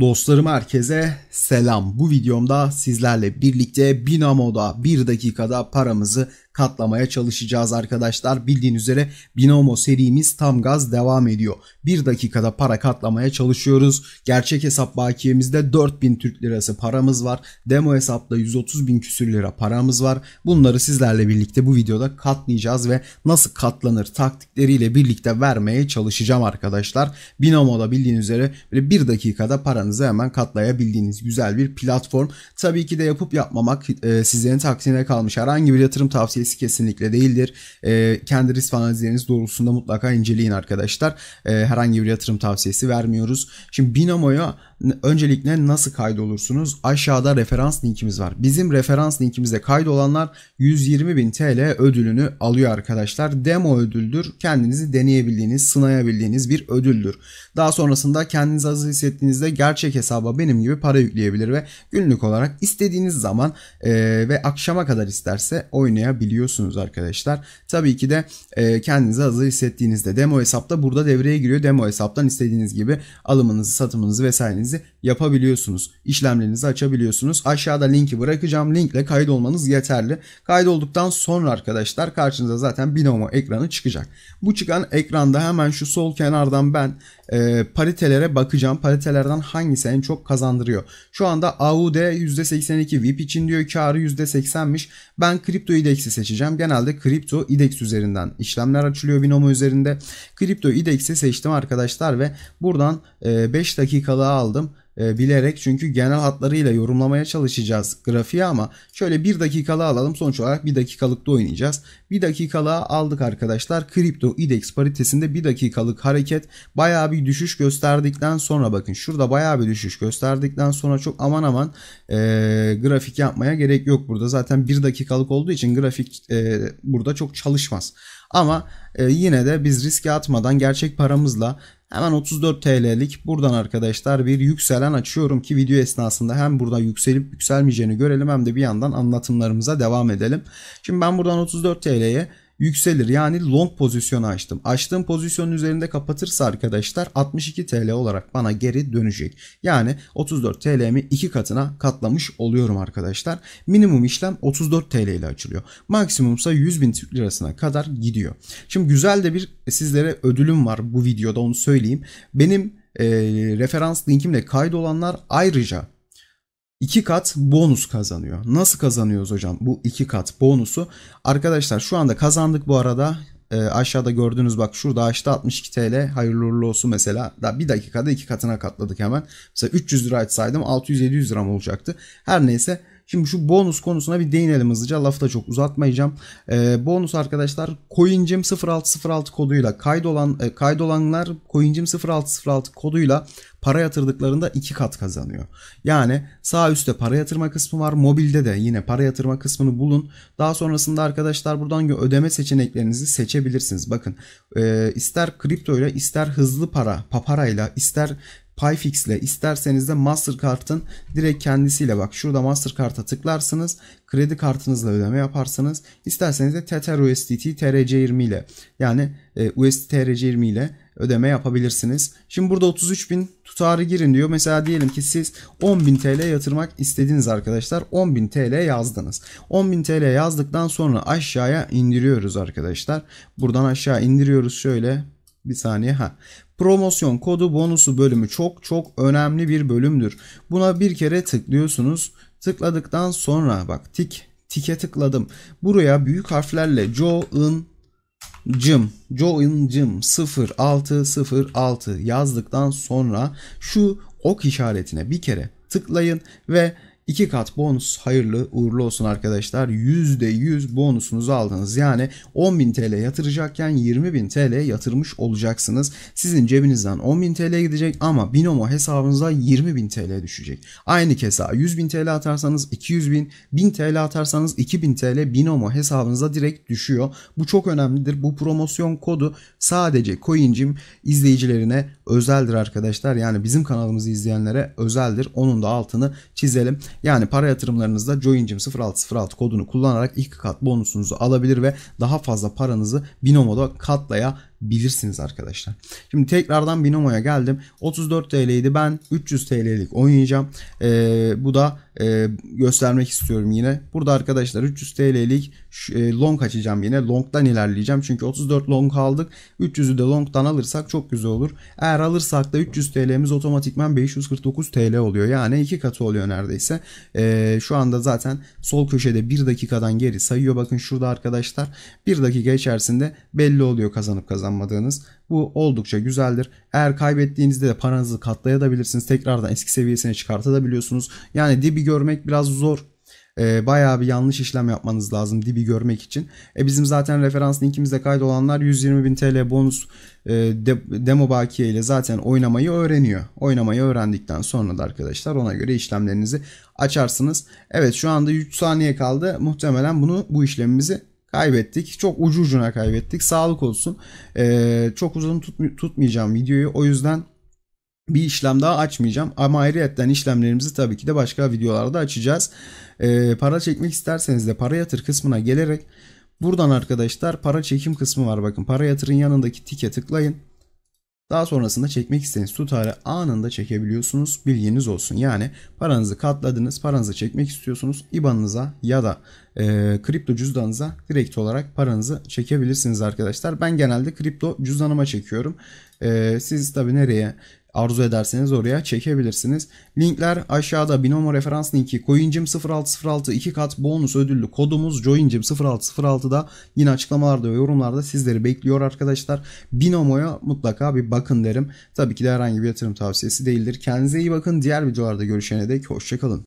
Dostlarım herkese selam. Bu videomda sizlerle birlikte Binamo'da 1 dakikada paramızı katlamaya çalışacağız arkadaşlar. bildiğin üzere Binomo serimiz tam gaz devam ediyor. Bir dakikada para katlamaya çalışıyoruz. Gerçek hesap bakiyemizde 4000 Türk Lirası paramız var. Demo hesapta 130 bin küsür lira paramız var. Bunları sizlerle birlikte bu videoda katlayacağız ve nasıl katlanır taktikleriyle birlikte vermeye çalışacağım arkadaşlar. Binomo'da bildiğin üzere böyle bir dakikada paranızı hemen katlayabildiğiniz güzel bir platform. Tabii ki de yapıp yapmamak e, sizlerin taksine kalmış herhangi bir yatırım tavsiyesi tavsiyesi kesinlikle değildir. E, kendi risk analizleriniz doğrultusunda mutlaka inceleyin arkadaşlar. E, herhangi bir yatırım tavsiyesi vermiyoruz. Şimdi Binamo'ya öncelikle nasıl kaydolursunuz? Aşağıda referans linkimiz var. Bizim referans linkimizde kaydolanlar 120.000 TL ödülünü alıyor arkadaşlar. Demo ödüldür. Kendinizi deneyebildiğiniz, sınayabildiğiniz bir ödüldür. Daha sonrasında kendinizi hazır hissettiğinizde gerçek hesaba benim gibi para yükleyebilir ve günlük olarak istediğiniz zaman e, ve akşama kadar isterse oynayabiliyorsunuz arkadaşlar. Tabii ki de e, kendinizi hazır hissettiğinizde demo hesapta burada devreye giriyor. Demo hesaptan istediğiniz gibi alımınızı, satımınızı vesaire işlemlerinizi yapabiliyorsunuz. İşlemlerinizi açabiliyorsunuz. Aşağıda linki bırakacağım. Linkle kaydolmanız yeterli. Kaydolduktan sonra arkadaşlar karşınıza zaten binomo ekranı çıkacak. Bu çıkan ekranda hemen şu sol kenardan ben e, paritelere bakacağım. Paritelerden hangisi en çok kazandırıyor? Şu anda AUD %82, VIP için diyor karı %80'miş. Ben kripto indeksi seçeceğim. Genelde kripto index üzerinden işlemler açılıyor binomo üzerinde. Kripto indeksi seçtim arkadaşlar ve buradan e, 5 dakikalığı aldım e, bilerek çünkü genel hatlarıyla yorumlamaya çalışacağız grafiği ama şöyle bir dakikalığı alalım sonuç olarak bir dakikalık da oynayacağız. Bir dakikalığa aldık arkadaşlar kripto index paritesinde bir dakikalık hareket baya bir düşüş gösterdikten sonra bakın şurada baya bir düşüş gösterdikten sonra çok aman aman e, grafik yapmaya gerek yok burada zaten bir dakikalık olduğu için grafik e, burada çok çalışmaz. Ama e, yine de biz riske atmadan gerçek paramızla Hemen 34 TL'lik buradan arkadaşlar bir yükselen açıyorum ki video esnasında hem buradan yükselip yükselmeyeceğini görelim hem de bir yandan anlatımlarımıza devam edelim. Şimdi ben buradan 34 TL'ye yükselir. Yani long pozisyonu açtım. Açtığım pozisyonun üzerinde kapatırsa arkadaşlar 62 TL olarak bana geri dönecek. Yani 34 TL'mi 2 katına katlamış oluyorum arkadaşlar. Minimum işlem 34 TL ile açılıyor. Maksimumsa 100 bin Türk lirasına kadar gidiyor. Şimdi güzel de bir sizlere ödülüm var bu videoda onu söyleyeyim. Benim e, referans linkimle kaydolanlar ayrıca 2 kat bonus kazanıyor. Nasıl kazanıyoruz hocam bu 2 kat bonusu? Arkadaşlar şu anda kazandık bu arada. E, aşağıda gördüğünüz bak şurada açtı 62 TL hayırlı uğurlu olsun mesela. Da bir dakikada iki katına katladık hemen. Mesela 300 lira açsaydım 600-700 lira olacaktı? Her neyse Şimdi şu bonus konusuna bir değinelim hızlıca. Lafı da çok uzatmayacağım. E, bonus arkadaşlar CoinGym 0606 koduyla kaydolan e, kaydolanlar CoinGym 0606 koduyla para yatırdıklarında iki kat kazanıyor. Yani sağ üstte para yatırma kısmı var. Mobilde de yine para yatırma kısmını bulun. Daha sonrasında arkadaşlar buradan ödeme seçeneklerinizi seçebilirsiniz. Bakın e, ister kripto ile ister hızlı para paparayla ister Payfix ile isterseniz de Mastercard'ın direkt kendisiyle bak şurada Mastercard'a tıklarsınız. Kredi kartınızla ödeme yaparsınız. İsterseniz de Tether USDT TRC20 ile yani e, USDT TRC20 ile ödeme yapabilirsiniz. Şimdi burada 33.000 tutarı girin diyor. Mesela diyelim ki siz 10.000 TL yatırmak istediniz arkadaşlar. 10.000 TL yazdınız. 10.000 TL yazdıktan sonra aşağıya indiriyoruz arkadaşlar. Buradan aşağı indiriyoruz şöyle bir saniye ha. Promosyon kodu bonusu bölümü çok çok önemli bir bölümdür. Buna bir kere tıklıyorsunuz. Tıkladıktan sonra bak tik tike tıkladım. Buraya büyük harflerle Joe'ın Cım, Join Cım 0606 yazdıktan sonra şu ok işaretine bir kere tıklayın ve 2 kat bonus hayırlı uğurlu olsun arkadaşlar. %100 bonusunuzu aldınız. Yani 10.000 TL yatıracakken 20.000 TL yatırmış olacaksınız. Sizin cebinizden 10.000 TL gidecek ama binomo hesabınıza 20.000 TL düşecek. Aynı kesa 100.000 TL atarsanız 200.000, 1000 TL atarsanız 2.000 TL binomo hesabınıza direkt düşüyor. Bu çok önemlidir. Bu promosyon kodu sadece Coin'cim izleyicilerine özeldir arkadaşlar. Yani bizim kanalımızı izleyenlere özeldir. Onun da altını çizelim. Yani para yatırımlarınızda Joincim 0606 kodunu kullanarak ilk kat bonusunuzu alabilir ve daha fazla paranızı Binomo'da katlayabilirsiniz arkadaşlar. Şimdi tekrardan Binomo'ya geldim. 34 TL'ydi ben 300 TL'lik oynayacağım. Ee, bu da e, göstermek istiyorum yine. Burada arkadaşlar 300 TL'lik e, long açacağım yine. Long'dan ilerleyeceğim. Çünkü 34 long aldık. 300'ü de long'dan alırsak çok güzel olur. Eğer alırsak da 300 TL'miz otomatikman 549 TL oluyor. Yani iki katı oluyor neredeyse. E, şu anda zaten sol köşede 1 dakikadan geri sayıyor. Bakın şurada arkadaşlar 1 dakika içerisinde belli oluyor kazanıp kazanmadığınız. Bu oldukça güzeldir. Eğer kaybettiğinizde de paranızı katlayabilirsiniz. Tekrardan eski seviyesine çıkartabiliyorsunuz. Yani dibi görmek biraz zor e, bayağı bir yanlış işlem yapmanız lazım dibi görmek için. E, bizim zaten referans linkimizde kaydolanlar 120.000 TL bonus e, de, demo bakiye ile zaten oynamayı öğreniyor. Oynamayı öğrendikten sonra da arkadaşlar ona göre işlemlerinizi açarsınız. Evet şu anda 3 saniye kaldı. Muhtemelen bunu bu işlemimizi kaybettik. Çok ucu ucuna kaybettik. Sağlık olsun. Ee, çok uzun tutmayacağım videoyu. O yüzden bir işlem daha açmayacağım ama ayrıyetten işlemlerimizi tabii ki de başka videolarda açacağız. Ee, para çekmek isterseniz de para yatır kısmına gelerek buradan arkadaşlar para çekim kısmı var bakın para yatırın yanındaki tike tıklayın. Daha sonrasında çekmek istediğiniz tutarı anında çekebiliyorsunuz. Bilginiz olsun. Yani paranızı katladınız, paranızı çekmek istiyorsunuz. IBAN'ınıza ya da e, kripto cüzdanınıza direkt olarak paranızı çekebilirsiniz arkadaşlar. Ben genelde kripto cüzdanıma çekiyorum. E, siz tabi nereye Arzu ederseniz oraya çekebilirsiniz. Linkler aşağıda Binomo referans linki CoinCim0606 2 kat bonus ödüllü kodumuz JoinCim0606'da yine açıklamalarda ve yorumlarda sizleri bekliyor arkadaşlar. Binomo'ya mutlaka bir bakın derim. Tabii ki de herhangi bir yatırım tavsiyesi değildir. Kendinize iyi bakın. Diğer videolarda görüşene dek hoşçakalın.